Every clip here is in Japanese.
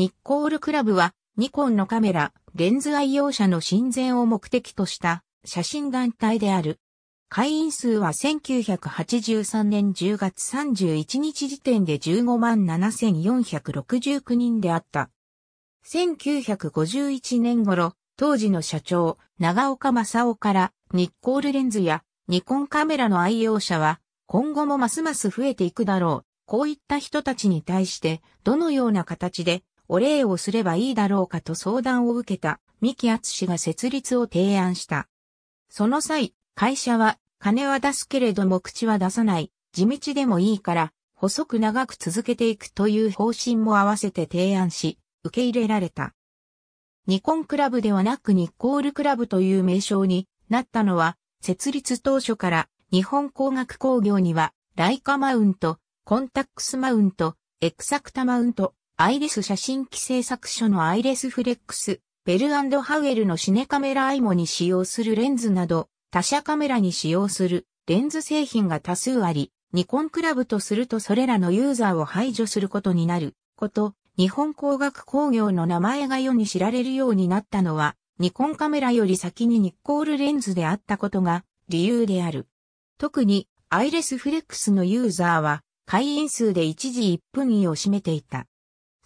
ニッコールクラブは、ニコンのカメラ、レンズ愛用者の親善を目的とした写真団体である。会員数は1983年10月31日時点で15万7469人であった。1951年頃、当時の社長、長岡正夫からニッコールレンズやニコンカメラの愛用者は今後もますます増えていくだろう。こういった人たちに対してどのような形でお礼をすればいいだろうかと相談を受けた三木厚氏が設立を提案した。その際、会社は金は出すけれども口は出さない、地道でもいいから、細く長く続けていくという方針も合わせて提案し、受け入れられた。ニコンクラブではなくニッコールクラブという名称になったのは、設立当初から日本工学工業には、ライカマウント、コンタックスマウント、エクサクタマウント、アイレス写真機製作所のアイレスフレックス、ベルハウエルのシネカメラアイモに使用するレンズなど、他社カメラに使用するレンズ製品が多数あり、ニコンクラブとするとそれらのユーザーを排除することになること、日本工学工業の名前が世に知られるようになったのは、ニコンカメラより先にニッコールレンズであったことが理由である。特に、アイレスフレックスのユーザーは、会員数で一時1分位を占めていた。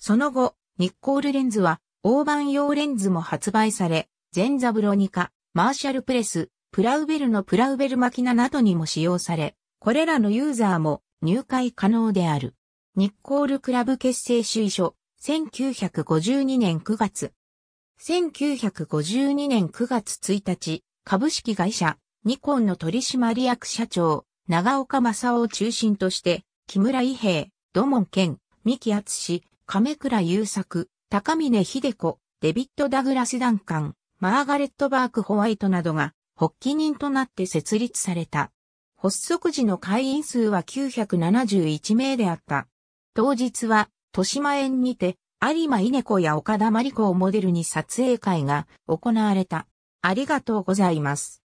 その後、ニッコールレンズは、大判用レンズも発売され、ゼンザブロニカ、マーシャルプレス、プラウベルのプラウベルマキナなどにも使用され、これらのユーザーも入会可能である。ニッコールクラブ結成主意書、1952年9月。1952年9月1日、株式会社、ニコンの取締役社長、長岡正夫を中心として、木村伊平、土門健、三木厚志、亀倉優作、高峰秀子、デビッド・ダグラス・ダンカン、マーガレット・バーク・ホワイトなどが、発起人となって設立された。発足時の会員数は971名であった。当日は、豊島園にて、有馬稲子や岡田真理子をモデルに撮影会が行われた。ありがとうございます。